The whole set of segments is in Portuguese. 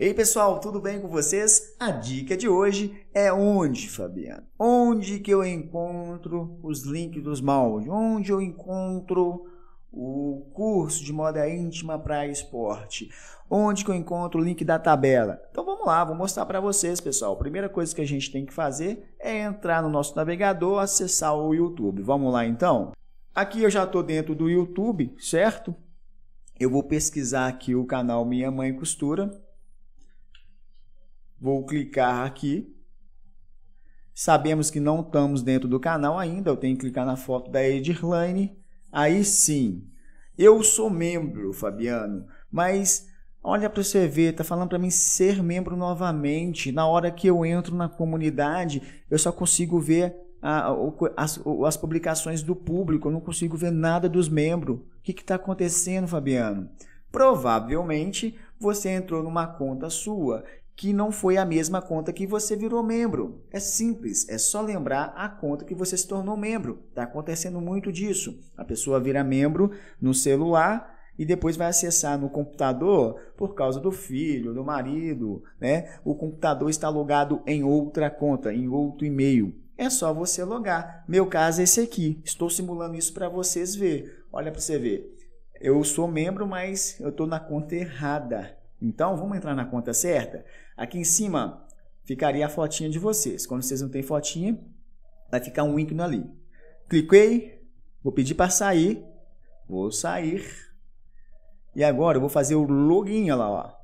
Ei pessoal, tudo bem com vocês? A dica de hoje é onde, Fabiano? Onde que eu encontro os links dos moldes? Onde eu encontro o curso de moda íntima para esporte? Onde que eu encontro o link da tabela? Então vamos lá, vou mostrar para vocês, pessoal. A primeira coisa que a gente tem que fazer é entrar no nosso navegador, acessar o YouTube. Vamos lá então? Aqui eu já estou dentro do YouTube, certo? Eu vou pesquisar aqui o canal Minha Mãe Costura Vou clicar aqui. Sabemos que não estamos dentro do canal ainda. Eu tenho que clicar na foto da Edirlane. Aí sim. Eu sou membro, Fabiano, mas olha para você ver, Está falando para mim ser membro novamente. Na hora que eu entro na comunidade, eu só consigo ver a, as, as, publicações do público, eu não consigo ver nada dos membros. O que está acontecendo, Fabiano? Provavelmente você entrou numa conta sua que não foi a mesma conta que você virou membro. É simples, é só lembrar a conta que você se tornou membro. Está acontecendo muito disso. A pessoa vira membro no celular e depois vai acessar no computador por causa do filho, do marido, né? O computador está logado em outra conta, em outro e-mail. É só você logar. Meu caso é esse aqui. Estou simulando isso para vocês ver. Olha para você ver. Eu sou membro, mas eu estou na conta errada então, vamos entrar na conta certa? Aqui em cima ficaria a fotinha de vocês. Quando vocês não têm fotinha, vai ficar um ícone ali. Cliquei, vou pedir para sair, vou sair. E agora eu vou fazer o login, olha lá, ó.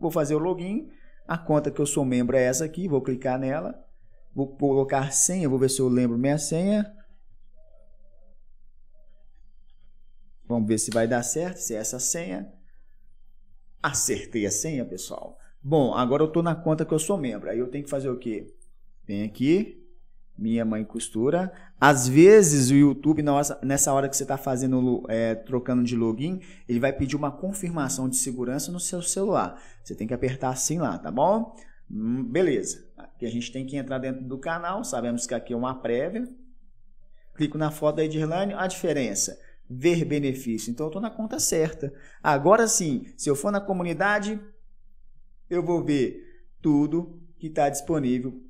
Vou fazer o login, a conta que eu sou membro é essa aqui, vou clicar nela. Vou colocar senha, vou ver se eu lembro minha senha. Vamos ver se vai dar certo, se é essa senha. Acertei a senha, pessoal. Bom, agora eu estou na conta que eu sou membro. Aí eu tenho que fazer o quê? Vem aqui, minha mãe costura. Às vezes o YouTube, nessa hora que você está fazendo, é, trocando de login, ele vai pedir uma confirmação de segurança no seu celular. Você tem que apertar assim lá, tá bom? Hum, beleza. Aqui a gente tem que entrar dentro do canal. Sabemos que aqui é uma prévia. Clico na foto da Edirlane. A diferença ver benefício. Então eu estou na conta certa. Agora sim, se eu for na comunidade, eu vou ver tudo que está disponível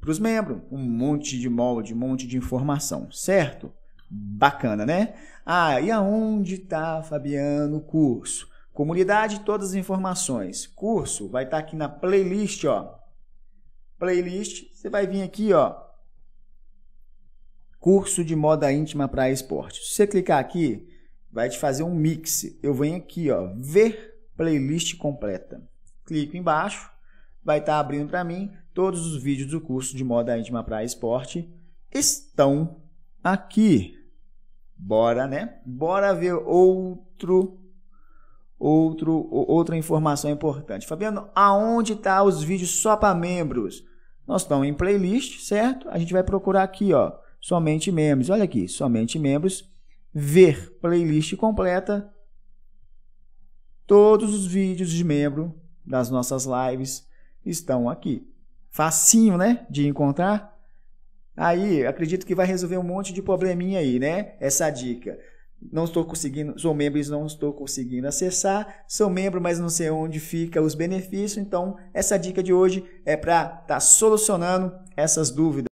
para os membros. Um monte de molde, um monte de informação, certo? Bacana, né? Ah, e aonde está, Fabiano, o curso? Comunidade, todas as informações. Curso vai estar tá aqui na playlist, ó. Playlist, você vai vir aqui, ó curso de moda íntima para esporte. Se você clicar aqui, vai te fazer um mix. Eu venho aqui, ó, ver playlist completa. Clico embaixo, vai estar tá abrindo para mim todos os vídeos do curso de moda íntima para esporte estão aqui. Bora, né? Bora ver outro outro outra informação importante. Fabiano, aonde tá os vídeos só para membros? Nós estamos em playlist, certo? A gente vai procurar aqui, ó somente membros. Olha aqui, somente membros, ver playlist completa, todos os vídeos de membro das nossas lives estão aqui. Facinho, né, de encontrar. Aí, acredito que vai resolver um monte de probleminha aí, né? Essa dica. Não estou conseguindo, sou membro e não estou conseguindo acessar. Sou membro, mas não sei onde fica os benefícios. Então, essa dica de hoje é para estar tá solucionando essas dúvidas.